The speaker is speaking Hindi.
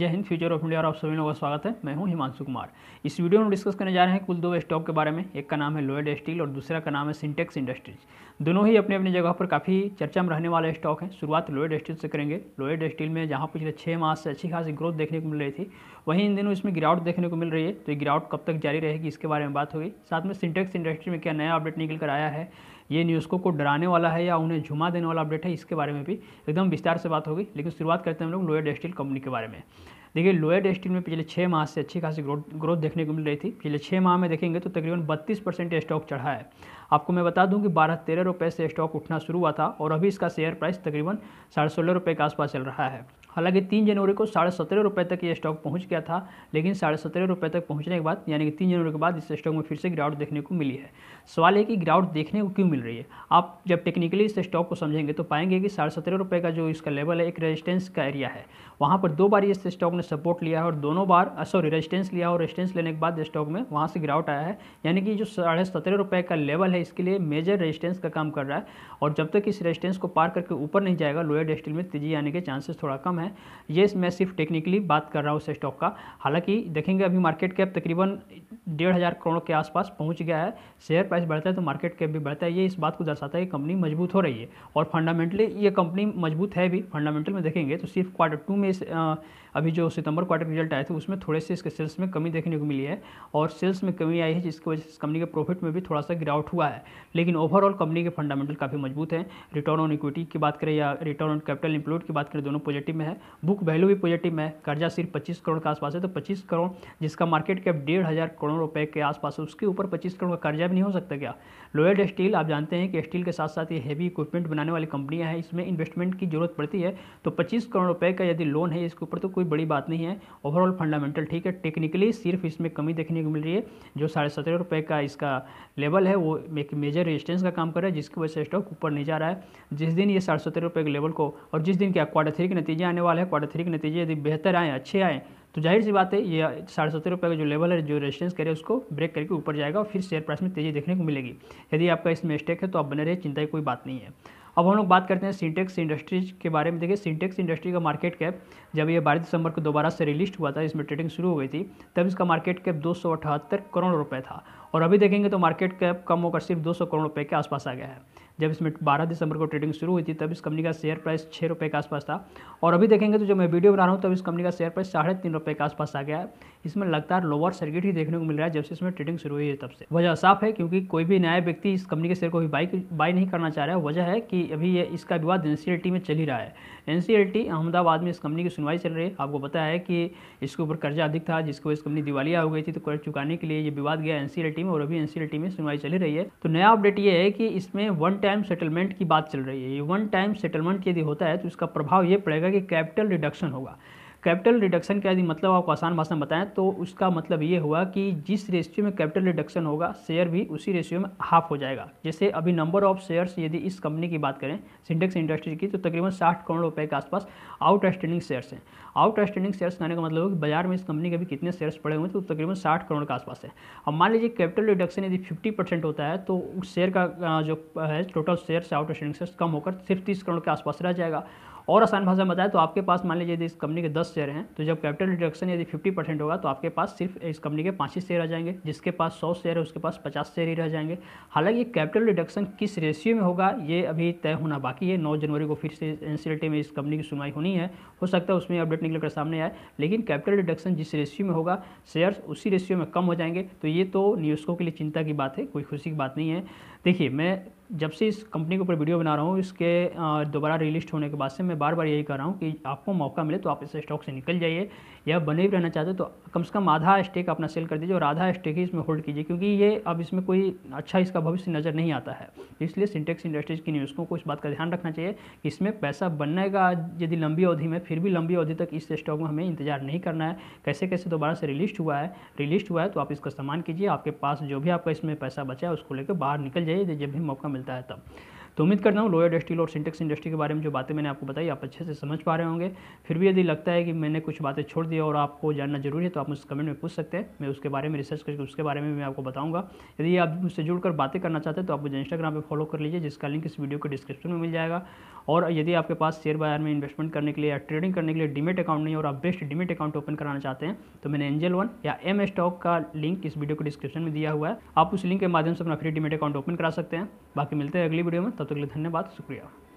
जय हिंद फ्यूचर ऑफ इंडिया और आप सभी लोगों का स्वागत है मैं हूं हिमांशु कुमार इस वीडियो में डिस्कस करने जा रहे हैं कुल दो स्टॉक के बारे में एक का नाम है लोयल स्टील और दूसरा का नाम है सिंटेक्स इंडस्ट्रीज दोनों ही अपने अपने जगह पर काफ़ी चर्चा में रहने वाले स्टॉक हैं शुरुआत लोयल स्टील से करेंगे लोयल स्टील में जहाँ पिछले छः माह से अच्छी खासी ग्रोथ देखने को मिल रही थी वहीं इन दिनों इसमें गिरावट देखने को मिल रही है तो ये गिरावट कब तक जारी रहेगी इसके बारे में बात होगी साथ में सिंटेक्स इंडस्ट्री में क्या नया अपडेट निकल कर आया है ये न्यूज़ को डराने वाला है या उन्हें झुमा देने वाला अपडेट है इसके बारे में भी एकदम विस्तार से बात होगी लेकिन शुरुआत करते हैं हम लोग लोयर स्टील कंपनी के बारे में देखिए लोयर स्टील में पिछले छः माह से अच्छी खासी ग्रोथ ग्रोथ देखने को मिल रही थी पिछले छः माह में देखेंगे तो तकरीबन बत्तीस परसेंट स्टॉक चढ़ा है आपको मैं बता दूं कि बारह तेरह रुपये से स्टॉक उठना शुरू हुआ था और अभी इसका शेयर प्राइस तकरीबन साढ़े सोलह रुपये के आसपास चल रहा है हालांकि तीन जनवरी को साढ़े सत्रह रुपये तक ये स्टॉक पहुंच गया था लेकिन साढ़े सत्रह रुपये तक पहुंचने के बाद यानी कि तीन जनवरी के बाद इस स्टॉक में फिर से गिरावट देखने को मिली है सवाल है कि गिरावट देखने को क्यों मिल रही है आप जब टेक्निकली इस स्टॉक को समझेंगे तो पाएंगे कि साढ़े सत्रह रुपये का जो इसका लेवल है एक रेजिस्टेंस का एरिया है वहाँ पर दो बार इस स्टॉक ने सपोर्ट लिया है और दोनों बार सॉरी रेजिस्टेंस लिया और रेजिस्टेंस लेने के बाद स्टॉक में वहाँ से गिरावट आया है यानी कि जो साढ़े सत्रह रुपये का लेवल है है इसके लिए मेजर रेजिस्टेंस का काम कर रहा है और जब तक इस रेजिस्टेंस को पार करके ऊपर नहीं जाएगा लोअर डेस्टिल में तेजी आने के चांसेस थोड़ा कम है ये मैं सिर्फ टेक्निकली बात कर रहा हूँ उस स्टॉक का हालांकि देखेंगे अभी मार्केट कैप तकरीबन डेढ़ हज़ार करोड़ के आसपास पहुंच गया है शेयर प्राइस बढ़ता है तो मार्केट कैप भी बढ़ता है ये इस बात को दर्शाता है कि कंपनी मजबूत हो रही है और फंडामेंटली ये कंपनी मजबूत है भी फंडामेंटल में देखेंगे तो सिर्फ क्वार्टर टू में इस अभी जो सितंबर क्वार्टर रिजल्ट आए थे उसमें थोड़े से इसके सेल्स में कमी देखने को मिली है और सेल्स में कमी आई है जिसकी वजह से कंपनी के प्रॉफिट में भी थोड़ा सा गिरावट हुआ है लेकिन ओवरऑल कंपनी के फंडामेंटल काफ़ी मजबूत हैं रिटर्न ऑन इक्विटी की बात करें या रिटर्न ऑन कैपिटल इंप्लॉयड की बात करें दोनों पॉजिटिव में है बुक वैल्यू भी पॉजिटिव में है कर्जा सिर्फ पच्चीस करोड़ के आसपास है तो पच्चीस करोड़ जिसका मार्केट कैप डेढ़ हज़ार करोड़ करोड़ रुपए के आसपास उसके ऊपर 25 करोड़ का कर्जा भी नहीं हो सकता क्या लोयड स्टील आप जानते हैं कि स्टील के साथ साथ ये हैवी इक्विपमेंट बनाने वाली कंपनियां हैं इसमें इन्वेस्टमेंट की जरूरत पड़ती है तो पच्चीस करोड़ रुपये का यदि लोन है इसके ऊपर तो कोई बड़ी बात नहीं है ओवरऑल फंडामेंटल ठीक है टेक्निकली सिर्फ इसमें कमी देखने को मिल रही है जो साढ़े सत्रह रुपये का इसका लेवल है वो एक मेजर रेजिस्टेंस का काम कर रहा है जिसकी वजह से स्टॉक ऊपर नहीं जा रहा है जिस दिन ये साढ़े सत्रह रुपये के लेवल को और जिस दिन क्या क्वार्टर थ्री के नतीजे आने वाले हैं क्वार्टर थ्री के नतीजे यदि बेहतर आएँ अच्छे आएँ तो जाहिर सी बात है ये साढ़े सत्तर रुपये का जो लेवल है जो रेजिस्टेंस करे उसको ब्रेक करके ऊपर जाएगा और फिर शेयर प्राइस में तेज़ी देखने को मिलेगी यदि आपका इसमें स्टेक है तो आप बने रहिए चिंता की कोई बात नहीं है अब हम लोग बात करते हैं सिंटेक्स इंडस्ट्रीज के बारे में देखिए सिंटेक्स इंडस्ट्री का मार्केट कैप जब ये बारह दिसंबर को दोबारा से रिलीज हुआ था इसमें ट्रेडिंग शुरू हो गई थी तब इसका मार्केट कैप दो करोड़ रुपये था और अभी देखेंगे तो मार्केट कैप कम होकर सिर्फ 200 करोड़ रुपये के आसपास आ गया है जब इसमें 12 दिसंबर को ट्रेडिंग शुरू हुई थी तब इस कंपनी का शेयर प्राइस छः रुपये के आसपास था और अभी देखेंगे तो जब मैं वीडियो बना रहा हूँ तब इस कंपनी का शेयर प्राइस साढ़े तीन रुपये के आसपास आ गया है इसमें लगातार लोअर सर्किट ही देखने को मिल रहा है जब से इसमें ट्रेडिंग शुरू हुई है तब से वजह साफ है क्योंकि कोई भी नया व्यक्ति इस कंपनी के शेयर को भी बाई बाई नहीं करना चाह रहा है वजह है कि अभी ये इसका विवाद एन में चल ही रहा है एन अहमदाबाद में इस कंपनी की सुनवाई चल रही है आपको बताया है कि इसके ऊपर कर्जा अधिक था जिसको इस कंपनी दिवालिया हो गई थी तो कर्ज चुकाने के लिए ये विवाद गया एन में और अभी एन में सुनवाई चली रही है तो नया अपडेट ये है कि इसमें वन टाइम सेटलमेंट की बात चल रही है ये वन टाइम सेटलमेंट यदि होता है तो इसका प्रभाव ये पड़ेगा कि कैपिटल रिडक्शन होगा कैपिटल रिडक्शन का यदि मतलब आपको आसान भाषा में बताएं तो उसका मतलब ये हुआ कि जिस रेशियो में कैपिटल रिडक्शन होगा शेयर भी उसी रेशियो में हाफ हो जाएगा जैसे अभी नंबर ऑफ शेयर्स यदि इस कंपनी की बात करें सिंडेक्स इंडस्ट्री की तो तकरीबन साठ करोड़ रुपये के आसपास आउट स्टैंडिंग शेयर्स हैं आउट शेयर्स कहने का मतलब है कि बाजार में इस कंपनी के अभी कितने शेयर्स पड़े हुए हैं तो तकरीबन साठ करोड़ के आसपास है अब मान लीजिए कैपिटल रिडक्शन यदि फिफ्टी परसेंट होता है तो उस शेयर का जो है total shares outstanding shares कम होकर सिर्फ तीस करोड़ के आसपास रह जाएगा और आसान भाषा में बताएं तो आपके पास मान लीजिए यदि इस कंपनी के दस शेयर हैं तो जब कैपिटल रिडक्शन यदि फिफ्टी परसेंट होगा तो आपके पास सिर्फ इस कंपनी के पाँच ही शेयर रह जाएंगे जिसके पास सौ शेयर है उसके पास पचास शेयर ही रह जाएंगे हालांकि कैपिटल रिडक्शन किस रेशियो में होगा ये अभी तय होना बाकी है नौ जनवरी को फिर से एन में इस कंपनी की सुनवाई होनी है हो सकता है उसमें अपडेट निकल कर सामने आए लेकिन कैपिटल रिडक्शन जिस रेशियो में होगा शेयर उसी रेशियो में कम हो जाएंगे तो ये तो निवेशकों के लिए चिंता की बात है कोई खुशी की बात नहीं है देखिए मैं जब से इस कंपनी के ऊपर वीडियो बना रहा हूँ इसके दोबारा रिलिस्ट होने के बाद से मैं बार बार यही कर रहा हूँ कि आपको मौका मिले तो आप इस स्टॉक से निकल जाइए या बने भी रहना चाहते हो तो कम से कम आधा स्टेक अपना सेल कर दीजिए और आधा स्टेक ही इसमें होल्ड कीजिए क्योंकि ये अब इसमें कोई अच्छा इसका भविष्य नज़र नहीं आता है इसलिए सिंटेक्स इंडस्ट्रीज़ की न्यूज़ को इस बात का ध्यान रखना चाहिए कि इसमें पैसा बनेगा यदि लंबी अवधि में फिर भी लंबी अवधि तक इस स्टॉक में हमें इंतजार नहीं करना है कैसे कैसे दोबारा से रिलिस्ट हुआ है रिलिस्ट हुआ है तो आप इसका सामान कीजिए आपके पास जो भी आपका इसमें पैसा बचा है उसको लेकर बाहर निकल जाइए जब भी मौका मिले मिलता है तब तो उम्मीद करता हूँ लोअर स्टील और सिंटेक्स इंडस्ट्री के बारे में जो बातें मैंने आपको बताई आप अच्छे से समझ पा रहे होंगे फिर भी यदि लगता है कि मैंने कुछ बातें छोड़ दी और आपको जानना जरूरी है तो आप मुझसे कमेंट में पूछ सकते हैं मैं उसके बारे में रिसर्च करके उसके बारे में मैं आपको बताऊँगा यदि आप मुझसे जुड़कर बातें करना चाहते हैं तो आप मुझे इंस्टाग्राम पर फॉलो कर लीजिए जिसका लिंक इस वीडियो के डिस्क्रिप्शन में मिल जाएगा और यदि आपके पास शेयर बाजार में इन्वेस्टमेंट करने के लिए या ट्रेडिंग करने के लिए डिमेट अकाउंट नहीं और आप बेस्ट डिमेट अकाउंट ओपन कराना चाहते हैं तो मैंने एंजल वन या एम स्टॉक का लिंक इस वीडियो के डिस्क्रिप्शन में दिया हुआ है आप उस लिंक के माध्यम से अपना फ्री डिमेट अकाउंट ओपन करा सकते हैं बाकी मिलते हैं अगली वीडियो में तब तक के लिए धन्यवाद शुक्रिया